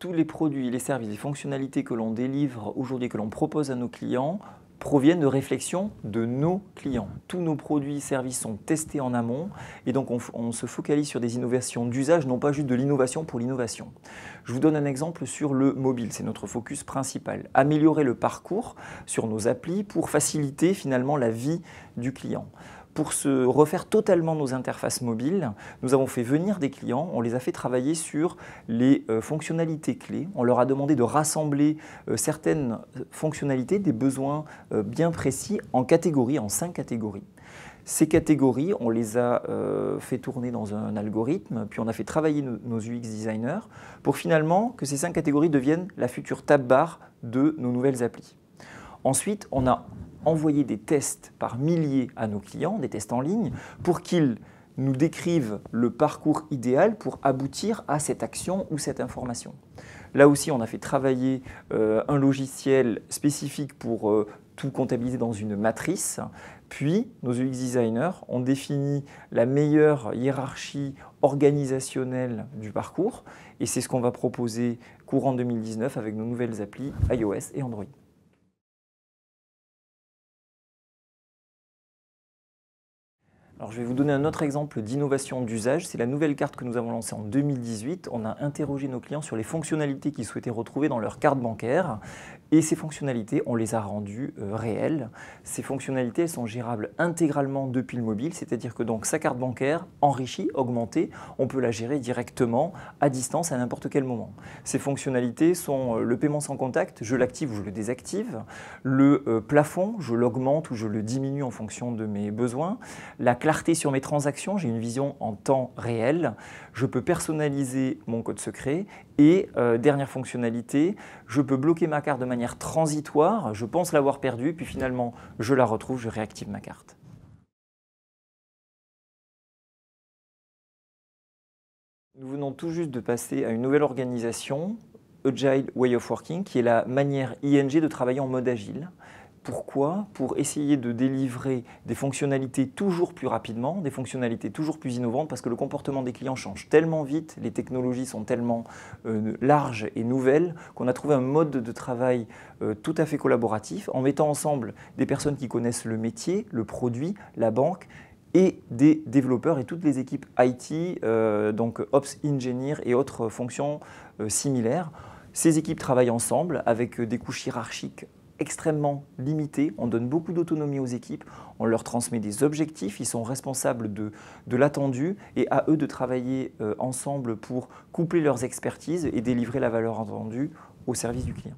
tous les produits, les services, les fonctionnalités que l'on délivre aujourd'hui, que l'on propose à nos clients, proviennent de réflexions de nos clients. Tous nos produits, et services sont testés en amont et donc on, on se focalise sur des innovations d'usage, non pas juste de l'innovation pour l'innovation. Je vous donne un exemple sur le mobile, c'est notre focus principal. Améliorer le parcours sur nos applis pour faciliter finalement la vie du client pour se refaire totalement nos interfaces mobiles, nous avons fait venir des clients, on les a fait travailler sur les euh, fonctionnalités clés, on leur a demandé de rassembler euh, certaines euh, fonctionnalités, des besoins bien précis en catégories, en cinq catégories. Ces catégories, on les a fait tourner dans un algorithme, puis on a fait travailler nos, UX designers pour finalement que ces cinq catégories deviennent la future tab bar de nos nouvelles applis. Ensuite, on a envoyer des tests par milliers à nos clients, des tests en ligne, pour qu'ils nous décrivent le parcours idéal pour aboutir à cette action ou cette information. Là aussi, on a fait travailler euh, un logiciel spécifique pour euh, tout comptabiliser dans une matrice. Puis, nos UX designers ont défini la meilleure hiérarchie organisationnelle du parcours. Et c'est ce qu'on va proposer courant 2019 avec nos nouvelles applis iOS et Android. Alors, je vais vous donner un autre exemple d'innovation d'usage. C'est la nouvelle carte que nous avons lancée en 2018. On a interrogé nos clients sur les fonctionnalités qu'ils souhaitaient retrouver dans leur carte bancaire. Et ces fonctionnalités, on les a rendues euh, réelles. Ces fonctionnalités, sont gérables intégralement depuis le mobile, c'est-à-dire que donc sa carte bancaire, enrichie, augmentée, on peut la gérer directement, à distance, à n'importe quel moment. Ces fonctionnalités sont euh, le paiement sans contact, je l'active ou je le désactive, le euh, plafond, je l'augmente ou je le diminue en fonction de mes besoins, la classe sur mes transactions, j'ai une vision en temps réel, je peux personnaliser mon code secret et euh, dernière fonctionnalité, je peux bloquer ma carte de manière transitoire, je pense l'avoir perdue, puis finalement je la retrouve, je réactive ma carte. Nous venons tout juste de passer à une nouvelle organisation, Agile Way of Working, qui est la manière ING de travailler en mode agile. Pourquoi Pour essayer de délivrer des fonctionnalités toujours plus rapidement, des fonctionnalités toujours plus innovantes, parce que le comportement des clients change tellement vite, les technologies sont tellement euh, larges et nouvelles, qu'on a trouvé un mode de travail euh, tout à fait collaboratif, en mettant ensemble des personnes qui connaissent le métier, le produit, la banque, et des développeurs et toutes les équipes IT, euh, donc Ops Engineer et autres fonctions similaires. Ces équipes travaillent ensemble avec des couches hiérarchiques extrêmement limité. On donne beaucoup d'autonomie aux équipes, on leur transmet des objectifs, ils sont responsables de, de l'attendu et à eux de travailler euh, ensemble pour coupler leurs expertises et délivrer la valeur attendue au service du client.